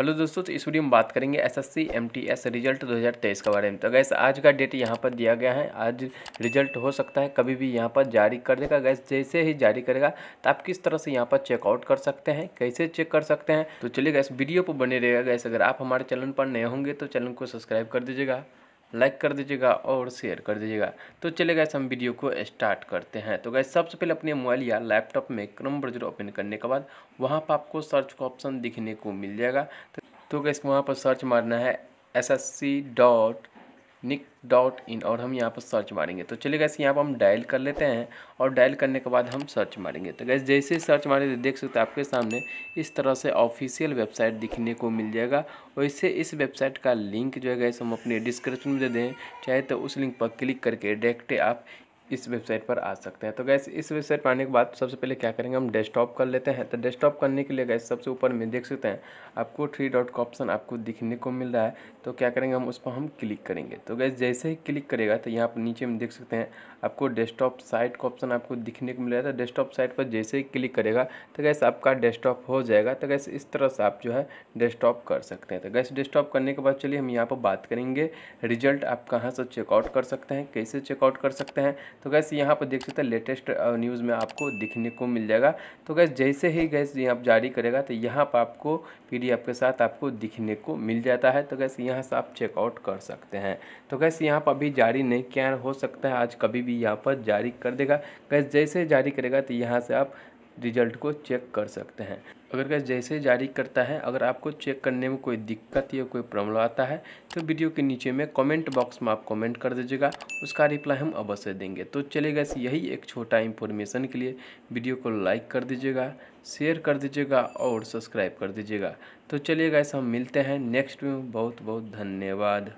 hello दोस्तों तो इस वीडियो में बात करेंगे एसएससी एमटीएस रिजल्ट 2023 के बारे में तो गैस आज का डेट यहाँ पर दिया गया है आज रिजल्ट हो सकता है कभी भी यहाँ पर जारी कर देगा गैस जैसे ही जारी करेगा तो आप किस तरह से यहाँ पर चेकआउट कर सकते हैं कैसे चेक कर सकते हैं तो चलिए गैस वीडियो पर बने रहेगा गैस अगर आप हमारे चैनल पर नए होंगे तो चैनल को सब्सक्राइब कर दीजिएगा लाइक कर दीजिएगा और शेयर कर दीजिएगा तो चले गए हम वीडियो को स्टार्ट करते हैं तो गए सबसे पहले अपने मोबाइल या लैपटॉप में क्रम ब्रजर ओपन करने के बाद वहाँ पर आपको सर्च का ऑप्शन दिखने को मिल जाएगा तो गए तो वहाँ पर सर्च मारना है S S C dot nic dot in और हम यहाँ पर सर्च मारेंगे तो चलिए गैस यहाँ पर हम डायल कर लेते हैं और डायल करने के बाद हम सर्च मारेंगे तो गैस जैसे ही सर्च मारेंगे देख सकते हैं आपके सामने इस तरह से ऑफिशियल वेबसाइट दिखने को मिल जाएगा वैसे इस वेबसाइट का लिंक जो है गैस हम अपने डिस्क्रिप्शन में दे दें चाहे तो उस लिंक पर क्लिक करके डायरेक्ट आप इस वेबसाइट पर आ सकते हैं तो गैस इस वेबसाइट पर आने के बाद सबसे पहले क्या करेंगे हम डेस्कटॉप कर लेते हैं तो डेस्कटॉप करने के लिए गैस सबसे ऊपर में देख सकते हैं आपको थ्री डॉट का ऑप्शन आपको दिखने को मिल रहा है तो क्या करेंगे हम उस पर हम क्लिक करेंगे तो गैस जैसे ही क्लिक करेगा तो यहाँ पर नीचे में देख सकते हैं आपको डेस्कटॉप साइट का ऑप्शन आपको दिखने को मिल रहा है तो डेस्कटॉप साइट पर जैसे ही क्लिक करेगा तो गैस आपका डेस्कटॉप हो जाएगा तो गैस इस तरह से आप जो है डेस्कटॉप कर सकते हैं तो गैस डेस्कटॉप करने के बाद चलिए हम यहाँ पर बात करेंगे रिजल्ट आप कहाँ से चेकआउट कर सकते हैं कैसे चेकआउट कर सकते हैं तो गैस यहाँ पर देख सकते हैं लेटेस्ट न्यूज़ में आपको दिखने को मिल जाएगा तो गैस जैसे ही गैस यहाँ जारी करेगा तो यहाँ पर आपको पी के साथ आपको दिखने को मिल जाता है तो गैस यहाँ से आप चेकआउट कर सकते हैं तो गैस यहाँ पर अभी जारी नहीं क्या हो सकता है आज कभी भी यहाँ पर जारी कर देगा गैस जैसे जारी करेगा तो यहाँ से आप रिजल्ट को चेक कर सकते हैं अगर गैस जैसे जारी करता है अगर आपको चेक करने में कोई दिक्कत या कोई प्रॉब्लम आता है तो वीडियो के नीचे में कमेंट बॉक्स में आप कमेंट कर दीजिएगा उसका रिप्लाई हम अवश्य देंगे तो चले गैस यही एक छोटा इन्फॉर्मेशन के लिए वीडियो को लाइक कर दीजिएगा शेयर कर दीजिएगा और सब्सक्राइब कर दीजिएगा तो चलिए गैस हम मिलते हैं नेक्स्ट में बहुत बहुत धन्यवाद